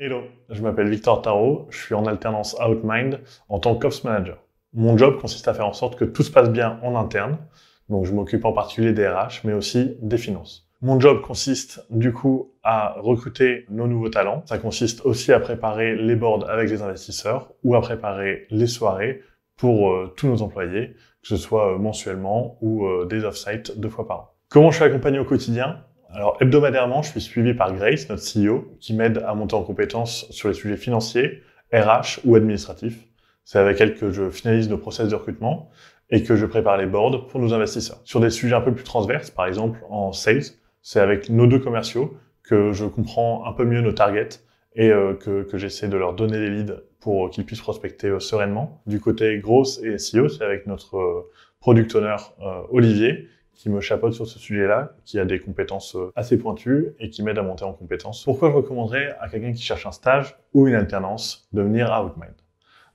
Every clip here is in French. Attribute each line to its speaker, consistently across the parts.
Speaker 1: Hello, je m'appelle Victor Tarot, je suis en alternance Outmind en tant qu'Ops Manager. Mon job consiste à faire en sorte que tout se passe bien en interne, donc je m'occupe en particulier des RH, mais aussi des finances. Mon job consiste du coup à recruter nos nouveaux talents, ça consiste aussi à préparer les boards avec les investisseurs ou à préparer les soirées pour euh, tous nos employés, que ce soit euh, mensuellement ou euh, des off-site deux fois par an. Comment je suis accompagné au quotidien alors, hebdomadairement, je suis suivi par Grace, notre CEO, qui m'aide à monter en compétences sur les sujets financiers, RH ou administratifs. C'est avec elle que je finalise nos process de recrutement et que je prépare les boards pour nos investisseurs. Sur des sujets un peu plus transverses, par exemple en sales, c'est avec nos deux commerciaux que je comprends un peu mieux nos targets et euh, que, j'essaie de leur donner des leads pour qu'ils puissent prospecter euh, sereinement. Du côté grosse et CEO, c'est avec notre euh, product owner Olivier qui me chapeaute sur ce sujet-là, qui a des compétences euh, assez pointues et qui m'aide à monter en compétences. Pourquoi je recommanderais à quelqu'un qui cherche un stage ou une alternance de venir à Outmind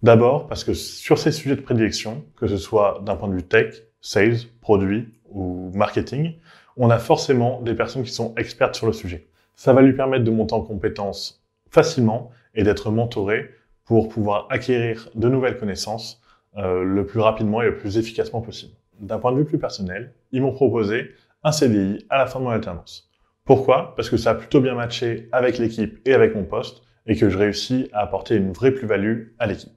Speaker 1: D'abord parce que sur ces sujets de prédilection, que ce soit d'un point de vue tech, sales, produit ou marketing, on a forcément des personnes qui sont expertes sur le sujet. Ça va lui permettre de monter en compétences facilement et d'être mentoré pour pouvoir acquérir de nouvelles connaissances euh, le plus rapidement et le plus efficacement possible. D'un point de vue plus personnel, ils m'ont proposé un CDI à la fin de mon alternance. Pourquoi Parce que ça a plutôt bien matché avec l'équipe et avec mon poste et que je réussis à apporter une vraie plus-value à l'équipe.